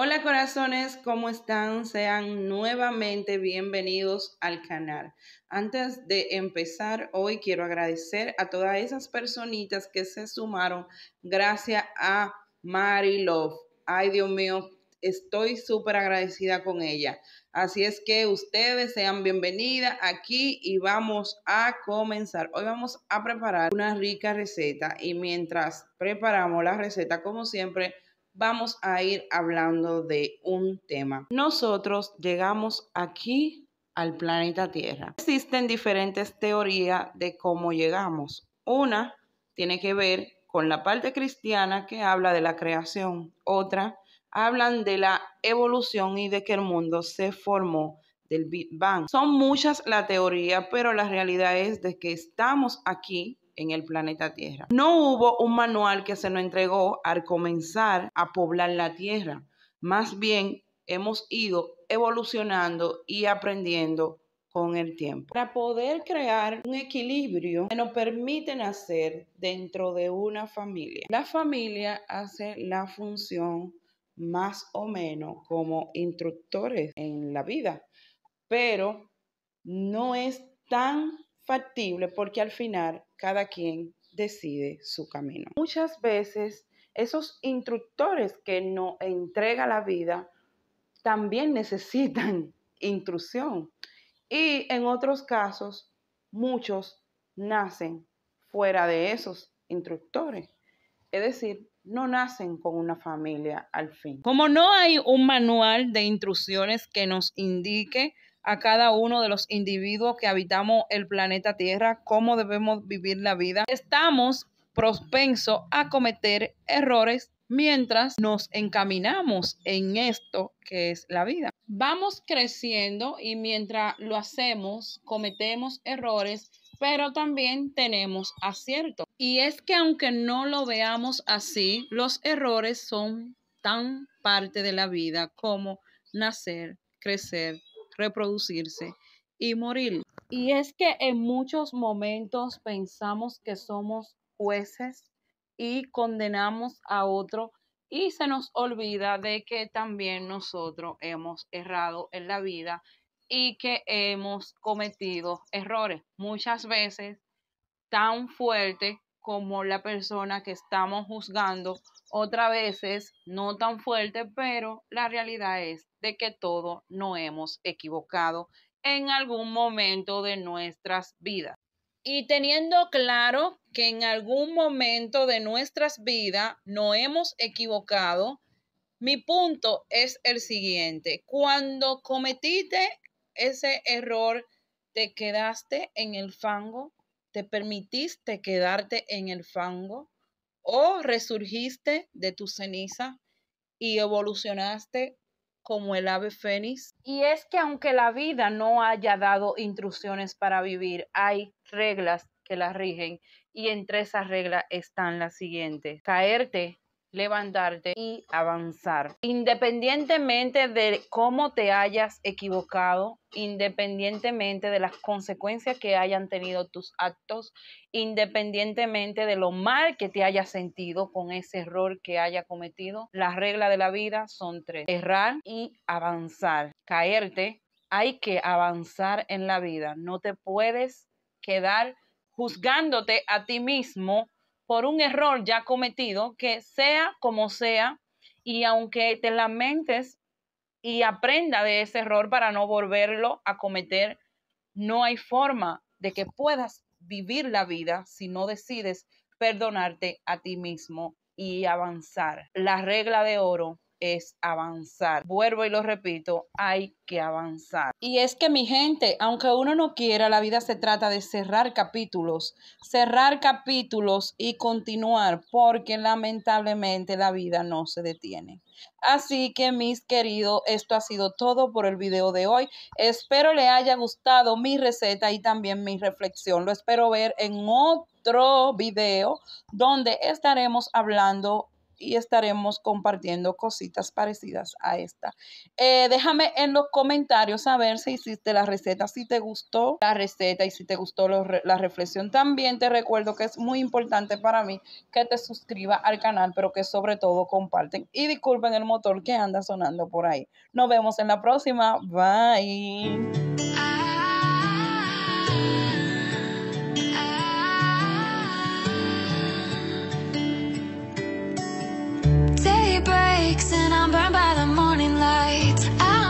Hola corazones, ¿cómo están? Sean nuevamente bienvenidos al canal. Antes de empezar, hoy quiero agradecer a todas esas personitas que se sumaron gracias a Mary Love. Ay, Dios mío, estoy súper agradecida con ella. Así es que ustedes sean bienvenidas aquí y vamos a comenzar. Hoy vamos a preparar una rica receta y mientras preparamos la receta, como siempre, vamos a ir hablando de un tema. Nosotros llegamos aquí al planeta Tierra. Existen diferentes teorías de cómo llegamos. Una tiene que ver con la parte cristiana que habla de la creación. Otra hablan de la evolución y de que el mundo se formó del Big Bang. Son muchas la teoría, pero la realidad es de que estamos aquí en el planeta Tierra. No hubo un manual que se nos entregó al comenzar a poblar la Tierra. Más bien hemos ido evolucionando y aprendiendo con el tiempo. Para poder crear un equilibrio que nos permite nacer dentro de una familia. La familia hace la función más o menos como instructores en la vida, pero no es tan porque al final cada quien decide su camino. Muchas veces esos instructores que nos entrega la vida también necesitan intrusión y en otros casos muchos nacen fuera de esos instructores. Es decir, no nacen con una familia al fin. Como no hay un manual de instrucciones que nos indique a cada uno de los individuos que habitamos el planeta Tierra, cómo debemos vivir la vida, estamos propensos a cometer errores mientras nos encaminamos en esto que es la vida. Vamos creciendo y mientras lo hacemos, cometemos errores, pero también tenemos acierto Y es que aunque no lo veamos así, los errores son tan parte de la vida como nacer, crecer reproducirse y morir. Y es que en muchos momentos pensamos que somos jueces y condenamos a otro y se nos olvida de que también nosotros hemos errado en la vida y que hemos cometido errores, muchas veces tan fuertes como la persona que estamos juzgando, otra veces no tan fuerte, pero la realidad es de que todo no hemos equivocado en algún momento de nuestras vidas. Y teniendo claro que en algún momento de nuestras vidas no hemos equivocado, mi punto es el siguiente. Cuando cometiste ese error, te quedaste en el fango, ¿Te permitiste quedarte en el fango o resurgiste de tu ceniza y evolucionaste como el ave fénix? Y es que aunque la vida no haya dado instrucciones para vivir, hay reglas que las rigen y entre esas reglas están las siguientes. Caerte levantarte y avanzar. Independientemente de cómo te hayas equivocado, independientemente de las consecuencias que hayan tenido tus actos, independientemente de lo mal que te hayas sentido con ese error que haya cometido, las reglas de la vida son tres. Errar y avanzar. Caerte. Hay que avanzar en la vida. No te puedes quedar juzgándote a ti mismo por un error ya cometido, que sea como sea, y aunque te lamentes y aprenda de ese error para no volverlo a cometer, no hay forma de que puedas vivir la vida si no decides perdonarte a ti mismo y avanzar. La regla de oro es avanzar. Vuelvo y lo repito, hay que avanzar. Y es que mi gente, aunque uno no quiera, la vida se trata de cerrar capítulos, cerrar capítulos y continuar, porque lamentablemente la vida no se detiene. Así que mis queridos, esto ha sido todo por el video de hoy. Espero le haya gustado mi receta y también mi reflexión. Lo espero ver en otro video donde estaremos hablando y estaremos compartiendo cositas parecidas a esta. Eh, déjame en los comentarios saber si hiciste la receta, si te gustó la receta y si te gustó la reflexión. También te recuerdo que es muy importante para mí que te suscribas al canal, pero que sobre todo comparten. Y disculpen el motor que anda sonando por ahí. Nos vemos en la próxima. Bye. and I'm burned by the morning light I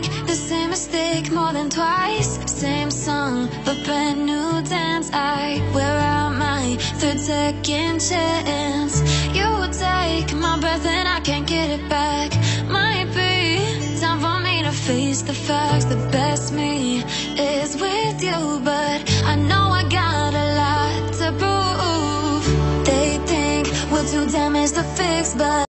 make the same mistake more than twice Same song, but brand new dance I wear out my third second chance You take my breath and I can't get it back Might be time for me to face the facts The best me is with you But I know I got a lot to prove They think we're too damaged to fix But